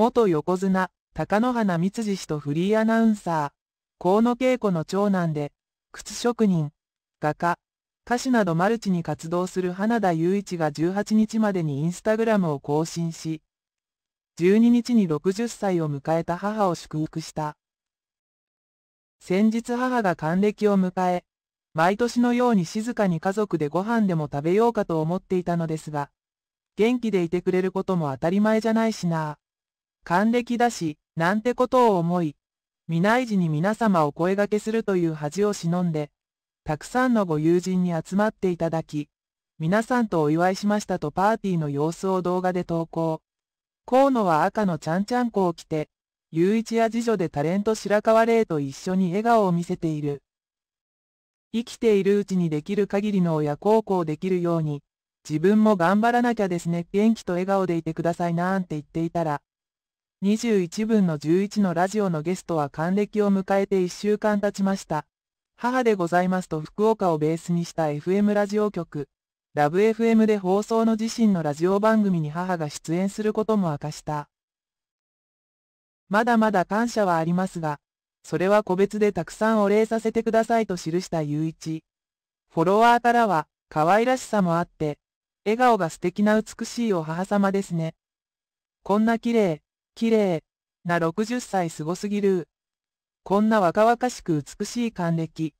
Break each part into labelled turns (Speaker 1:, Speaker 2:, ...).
Speaker 1: 元横綱、高野花光次氏とフリーアナウンサー、河野恵子の長男で、靴職人、画家、歌手などマルチに活動する花田雄一が18日までにインスタグラムを更新し、12日に60歳を迎えた母を祝福した。先日母が還暦を迎え、毎年のように静かに家族でご飯でも食べようかと思っていたのですが、元気でいてくれることも当たり前じゃないしな還暦だし、なんてことを思い、未来時に皆様お声掛けするという恥を忍んで、たくさんのご友人に集まっていただき、皆さんとお祝いしましたとパーティーの様子を動画で投稿。河野は赤のちゃんちゃんこを着て、雄一や次女でタレント白川玲と一緒に笑顔を見せている。生きているうちにできる限りの親孝行できるように、自分も頑張らなきゃですね、元気と笑顔でいてくださいなんて言っていたら、21分の11のラジオのゲストは還暦を迎えて1週間経ちました。母でございますと福岡をベースにした FM ラジオ局、ラブ f m で放送の自身のラジオ番組に母が出演することも明かした。まだまだ感謝はありますが、それは個別でたくさんお礼させてくださいと記した雄一。フォロワーからは、可愛らしさもあって、笑顔が素敵な美しいお母様ですね。こんな綺麗、綺麗な60歳すごすぎる。こんな若々しく美しい還暦。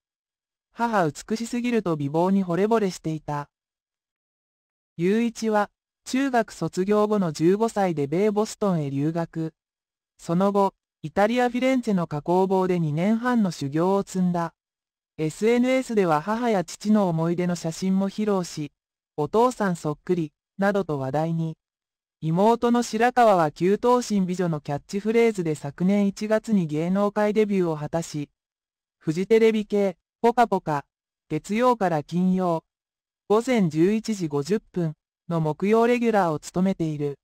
Speaker 1: 母美しすぎると美貌に惚れ惚れしていた。雄一は、中学卒業後の15歳で米ボストンへ留学。その後、イタリア・フィレンツェの加工房で2年半の修行を積んだ。SNS では母や父の思い出の写真も披露し、お父さんそっくり、などと話題に。妹の白川は旧東身美女のキャッチフレーズで昨年1月に芸能界デビューを果たし、フジテレビ系、ポカポカ、月曜から金曜、午前11時50分の木曜レギュラーを務めている。